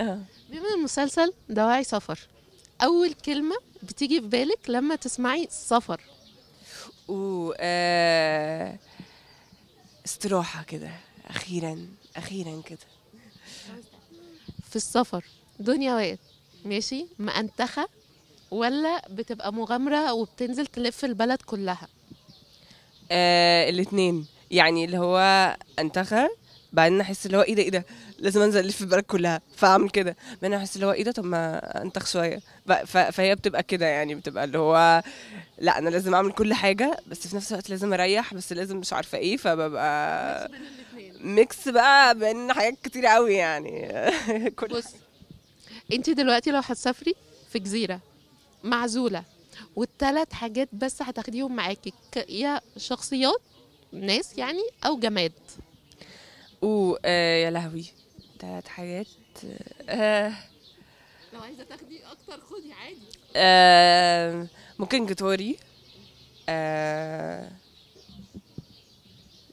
آه. بما المسلسل دواعي سفر اول كلمه بتيجي في بالك لما تسمعي سفر و آه... استراحه كده اخيرا اخيرا كده في السفر دنيا وقت ماشي مأنتخة ولا بتبقى مغامرة وبتنزل تلف البلد كلها آه الاتنين يعني اللي هو أنتخة بعدين احس اللي هو ايه ده ايه ده لازم انزل الف البلد كلها فاعمل كده بعدين احس اللي هو ايه ده طب ما انتخ شويه فهي بتبقى كده يعني بتبقى اللي هو لا انا لازم اعمل كل حاجه بس في نفس الوقت لازم اريح بس لازم مش عارفه ايه فببقى ميكس بقى بين حاجات كتير قوي يعني كل بص انت دلوقتي لو هتسافري في جزيره معزوله والثلاث حاجات بس هتاخديهم معاكي يا شخصيات ناس يعني او جماد و آه يا لهوي ثلاث حاجات آه، لو عايزه تاخدي اكتر خدي عادي آه، ممكن جيتاري آه،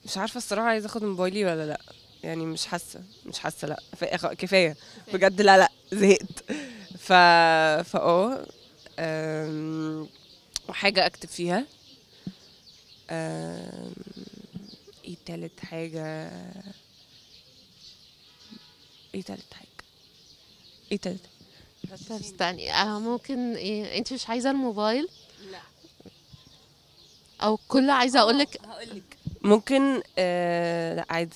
مش عارفه الصراحه عايزه اخد موبايلي ولا لا يعني مش حاسه مش حاسه لا كفايه بجد لا لا زهقت ف فا اه وحاجه اكتب فيها ايه تالت حاجه ايه تالت حاجه ايه تالت استني آه ممكن إيه انت مش عايزه الموبايل لا او كل عايزه اقول آه، لك ممكن لا ممكن آه لا عادي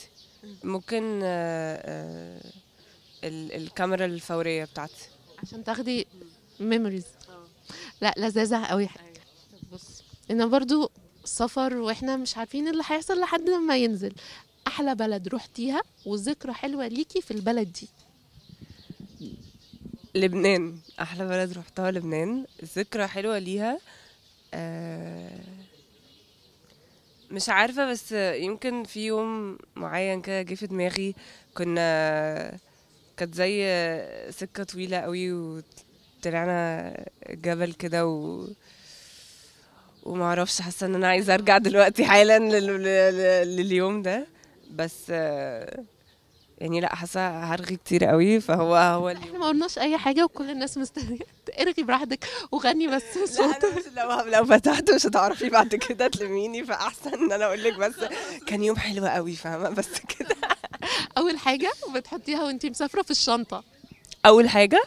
ممكن آه آه الكاميرا الفوريه بتاعتي عشان تاخدي ميموريز آه. لا لذاذه قوي حاجه أيوة. بص انا برضو سفر واحنا مش عارفين اللي هيحصل لحد لما ينزل احلى بلد رحتيها وذكرى حلوه ليكي في البلد دي لبنان احلى بلد رحتها لبنان ذكرى حلوه ليها آه مش عارفه بس يمكن في يوم معين كده جه في دماغي كنا كانت زي سكه طويله قوي وطلعنا جبل كده و وما اعرفش حاسه ان انا عايزه ارجع دلوقتي حالا لليوم ده بس يعني لا حاسه هرغي كتير قوي فهو هو اللي احنا ما قلناش اي حاجه وكل الناس مستنيه ارغي براحتك وغني بس صوت لو لو فتحت مش هتعرفي بعد كده تلميني فاحسن ان انا اقول لك بس كان يوم حلو قوي فاهمه بس كده اول حاجه بتحطيها وانت مسافره في الشنطه اول حاجه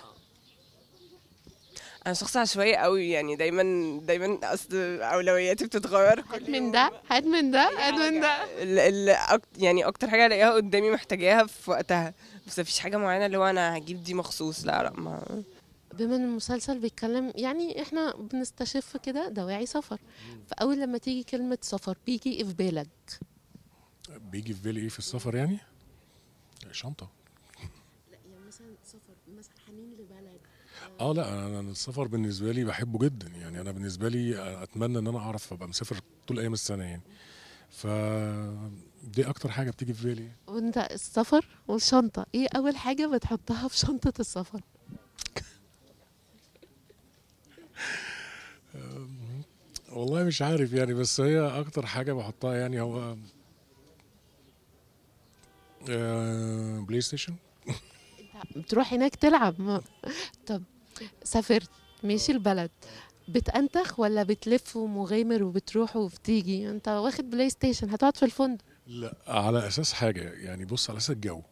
انا شخص عشوائي قوي يعني دايما دايما اصل اولوياتي بتتغير هات من ده هات من ده هات من ده ال يعني اكتر حاجه الاقيها قدامي محتاجاها في وقتها بس مفيش حاجه معينه اللي هو انا هجيب دي مخصوص لا لا ما بما ان المسلسل بيتكلم يعني احنا بنستشف كده دواعي سفر فاول لما تيجي كلمه سفر بيجي إيه في بالك بيجي في بالي ايه في السفر يعني شنطه اه لا انا السفر بالنسبه لي بحبه جدا يعني انا بالنسبه لي اتمنى ان انا اعرف ابقى مسافر طول ايام السنه يعني ف دي اكتر حاجه بتيجي في بالي وانت السفر والشنطه ايه اول حاجه بتحطها في شنطه السفر والله مش عارف يعني بس هي اكتر حاجه بحطها يعني هو آه، بلاي ستيشن بتروح هناك تلعب طب سافرت ماشي البلد بتأنتخ ولا بتلف ومغامر وبتروح وبتيجي انت واخد بلاي ستيشن هتقعد في الفندق لا على اساس حاجه يعني بص على اساس الجو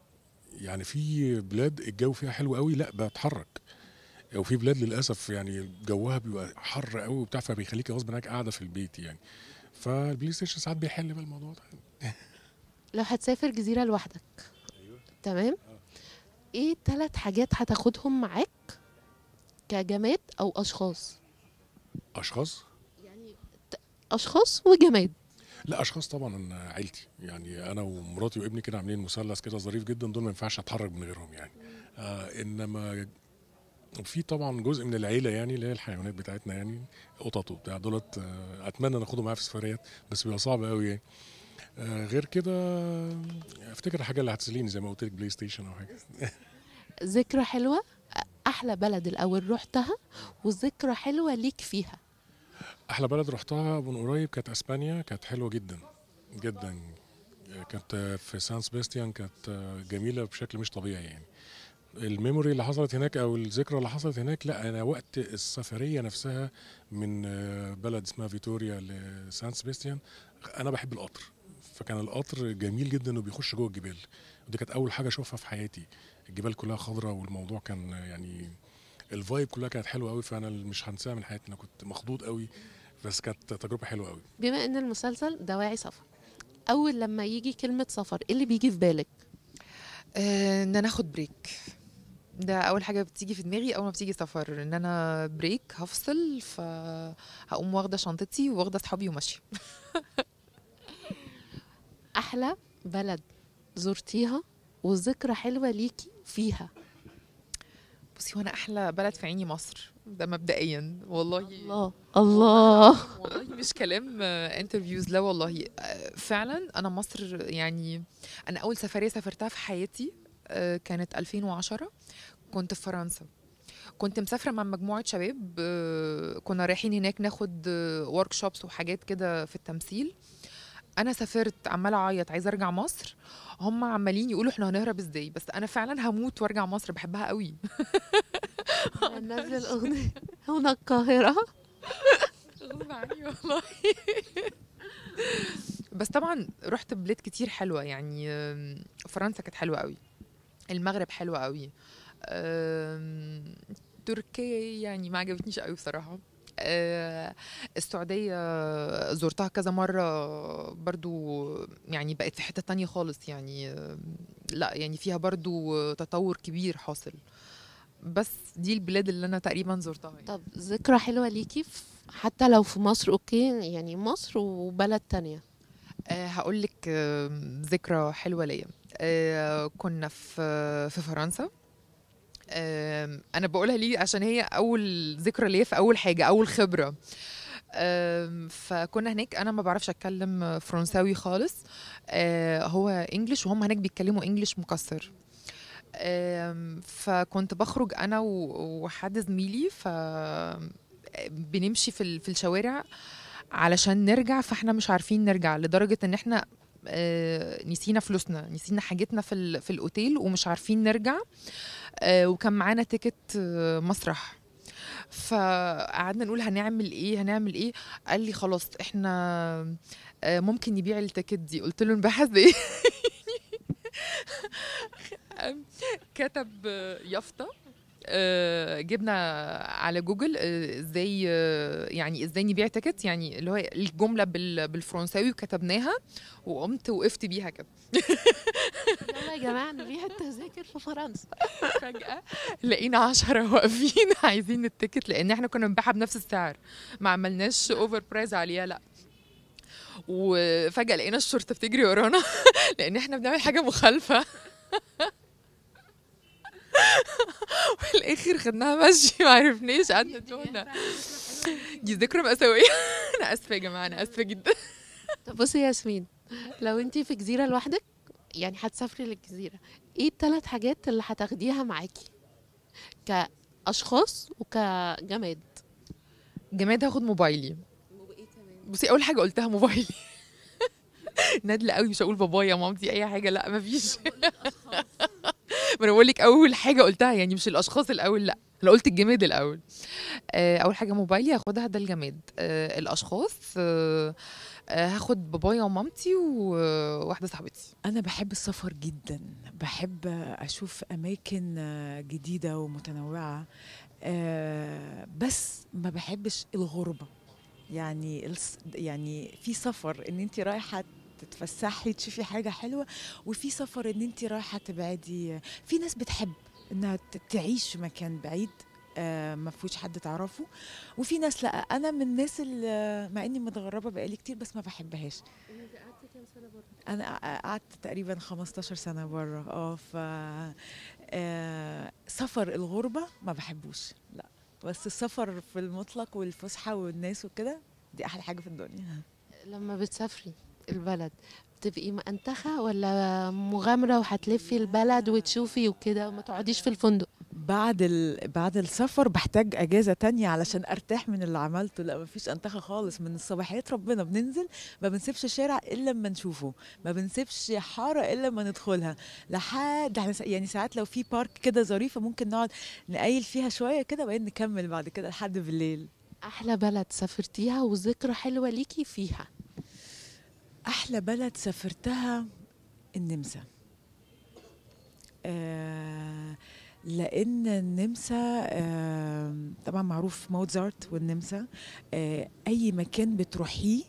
يعني في بلاد الجو فيها حلو قوي لا بتحرك وفي بلاد للاسف يعني جوها بيبقى حر قوي وبتاع فبيخليك غصب عنك قاعده في البيت يعني فالبلاي ستيشن ساعات بيحل بقى الموضوع ده لو هتسافر جزيره لوحدك ايوه تمام آه. ايه ثلاث حاجات هتاخدهم معاك كجماد او اشخاص اشخاص يعني اشخاص وجماد لا اشخاص طبعا عيلتي يعني انا ومراتي وابني كده عاملين مثلث كده ظريف جدا دول ما ينفعش اتحرك من غيرهم يعني آه انما وفي طبعا جزء من العيله يعني اللي هي الحيوانات بتاعتنا يعني قطط وبتاع دولت آه اتمنى ناخدهم معايا في السفريات بس بيبقى صعب قوي يعني آه غير كده آه، افتكر الحاجه اللي هتسليني زي ما قلت لك بلاي ستيشن او حاجه ذكرى حلوه احلى بلد الاول رحتها وذكرى حلوه ليك فيها احلى بلد رحتها من قريب كانت اسبانيا كانت حلوه جدا جدا كانت في سان سباستيان كانت جميله بشكل مش طبيعي يعني الميموري اللي حصلت هناك او الذكرى اللي حصلت هناك لا انا وقت السفريه نفسها من بلد اسمها فيتوريا لسان سباستيان انا بحب القطر فكان القطر جميل جدا وبيخش جوه الجبال ودي كانت اول حاجه اشوفها في حياتي الجبال كلها خضراء والموضوع كان يعني الفايب كلها كانت حلوه قوي فانا مش هنساها من حياتي انا كنت مخضوض قوي بس كانت تجربه حلوه قوي بما ان المسلسل دواعي سفر اول لما يجي كلمه سفر ايه اللي بيجي في بالك آه، ان انا اخد بريك ده اول حاجه بتيجي في دماغي اول ما بتيجي سفر ان انا بريك هفصل فهقوم واخده شنطتي واخده اصحابي وماشيه احلى بلد زرتيها وذكرى حلوه ليكي فيها بصي وانا احلى بلد في عيني مصر ده مبدئيا والله الله الله والله مش كلام انترفيوز آه، لا والله آه، فعلا انا مصر يعني انا اول سفريه سافرتها في حياتي آه، كانت 2010 كنت في فرنسا كنت مسافره مع مجموعه شباب كنا رايحين هناك ناخد ورك شوبس وحاجات كده في التمثيل انا سافرت عماله اعيط عايزه ارجع مصر هم عمالين يقولوا احنا هنهرب ازاي بس انا فعلا هموت وارجع مصر بحبها قوي نزل الاغنيه هنا القاهره غصب عني والله بس طبعا رحت بلاد كتير حلوه يعني فرنسا كانت حلوه قوي المغرب حلوه قوي تركيا يعني ما عجبتنيش قوي بصراحه آه، السعوديه زرتها كذا مره برضو يعني بقت في حته تانية خالص يعني آه، لا يعني فيها برضو تطور كبير حاصل بس دي البلاد اللي انا تقريبا زرتها يعني. طب ذكرى حلوه ليكي حتى لو في مصر اوكي يعني مصر وبلد تانية أه هقول لك ذكرى حلوه ليا أه كنا في آه، في فرنسا انا بقولها ليه عشان هي اول ذكرى ليا في اول حاجه اول خبره فكنا هناك انا ما بعرفش اتكلم فرنساوي خالص آه، هو انجلش وهم هناك بيتكلموا انجلش مكسر فكنت بخرج انا وحد زميلي ف بنمشي في في الشوارع علشان نرجع فاحنا مش عارفين نرجع لدرجه ان احنا آه، نسينا فلوسنا نسينا حاجتنا في في الاوتيل ومش عارفين نرجع آه آه، وكان معانا تيكت آه، مسرح فقعدنا نقول هنعمل ايه هنعمل ايه قال لي خلاص احنا آه، ممكن يبيع التيكت دي قلت له نبحث ايه كتب يافطه آه، جبنا على جوجل آه، ازاي آه، يعني ازاي نبيع تكت يعني اللي هو الجمله بالفرنساوي وكتبناها وقمت وقفت بيها كده يلا يا جماعه نبيع التذاكر في فرنسا فجاه لقينا 10 واقفين عايزين التكت لان احنا كنا بنبيعها بنفس السعر ما عملناش اوفر برايز عليها لا وفجاه لقينا الشرطه بتجري ورانا لان احنا بنعمل حاجه مخالفه الاخر خدناها مشي ما عرفناش قعدنا تهنا دي ذكرى مأساوية انا اسفة يا جماعة انا اسفة جدا طب بصي يا ياسمين لو انت في جزيرة لوحدك يعني هتسافري للجزيرة ايه الثلاث حاجات اللي هتاخديها معاكي كأشخاص وكجماد جماد هاخد موبايلي بصي اول حاجة قلتها موبايلي نادلة قوي مش هقول بابايا مامتي اي حاجة لا مفيش ما انا بقول لك اول حاجه قلتها يعني مش الاشخاص الاول لا انا قلت الجماد الاول آه، اول حاجه موبايلي هاخدها ده الجماد آه، الاشخاص آه، هاخد بابايا ومامتي وواحده صاحبتي انا بحب السفر جدا بحب اشوف اماكن جديده ومتنوعه بس ما بحبش الغربه يعني يعني في سفر ان انت رايحه تتفسحي تشوفي حاجه حلوه وفي سفر ان انت رايحه تبعدي في ناس بتحب انها تعيش في مكان بعيد آه، ما فيهوش حد تعرفه وفي ناس لا انا من الناس اللي مع اني متغربه بقالي كتير بس ما بحبهاش قعدتي كام سنه بره انا قعدت تقريبا 15 سنه بره اه ف آه، سفر الغربه ما بحبوش لا بس السفر في المطلق والفسحه والناس وكده دي احلى حاجه في الدنيا لما بتسافري البلد بتبقي منتخة ولا مغامرة وهتلفي البلد وتشوفي وكده وما تقعديش في الفندق بعد ال... بعد السفر بحتاج اجازه تانية علشان ارتاح من اللي عملته لا مفيش انتخه خالص من الصباحيات ربنا بننزل ما بنسيبش شارع الا لما نشوفه ما بنسيبش حاره الا لما ندخلها لحد احنا يعني ساعات لو في بارك كده ظريفه ممكن نقعد نقيل فيها شويه كده وبعدين نكمل بعد كده لحد بالليل احلى بلد سافرتيها وذكرى حلوه ليكي فيها أحلى بلد سافرتها النمسا آه لأن النمسا آه طبعا معروف موزارت والنمسا آه أي مكان بتروحيه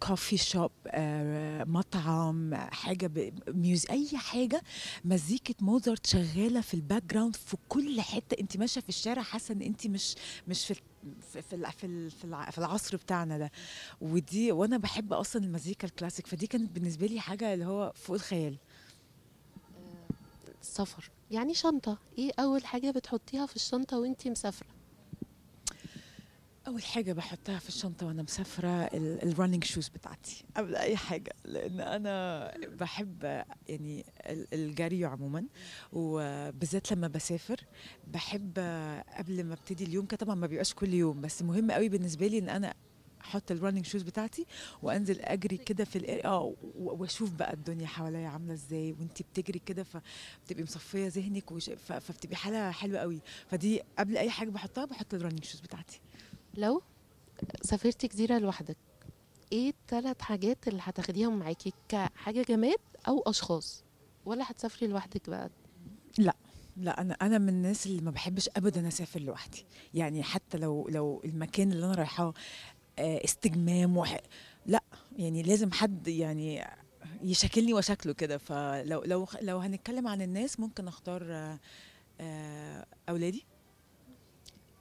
كوفي آه، شوب آه، مطعم حاجه ميوز اي حاجه مزيكه موزارت شغاله في الباك جراوند في كل حته انت ماشيه في الشارع حاسه ان انت مش مش في في في في العصر بتاعنا ده ودي وانا بحب اصلا المزيكا الكلاسيك فدي كانت بالنسبه لي حاجه اللي هو فوق الخيال السفر يعني شنطه ايه اول حاجه بتحطيها في الشنطه وانت مسافره اول حاجه بحطها في الشنطه وانا مسافره الرننج شوز بتاعتي قبل اي حاجه لان انا بحب يعني الجري عموما وبالذات لما بسافر بحب قبل ما ابتدي اليوم طبعا ما بيبقاش كل يوم بس مهم قوي بالنسبه لي ان انا احط الرننج شوز بتاعتي وانزل اجري كده في اه واشوف بقى الدنيا حواليا عامله ازاي وانت بتجري كده فبتبقي مصفيه ذهنك فبتبقي حاله حلوه قوي فدي قبل اي حاجه بحطها بحط الرننج شوز بتاعتي لو سافرتي جزيرة لوحدك ايه الثلاث حاجات اللي هتاخديهم معاكي كحاجة جماد او اشخاص ولا هتسافري لوحدك بقى لا لا انا انا من الناس اللي ما بحبش ابدا اسافر لوحدي يعني حتى لو لو المكان اللي انا رايحاه آه، استجمام وح... لا يعني لازم حد يعني يشكلني وشكله كده فلو لو لو هنتكلم عن الناس ممكن اختار آه، آه، اولادي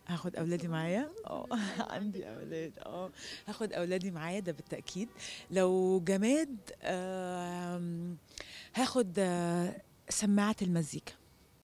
هاخد اولادي معايا اه عندي اولاد اه هاخد اولادي معايا ده بالتاكيد لو جماد هاخد آه، سماعه المزيكا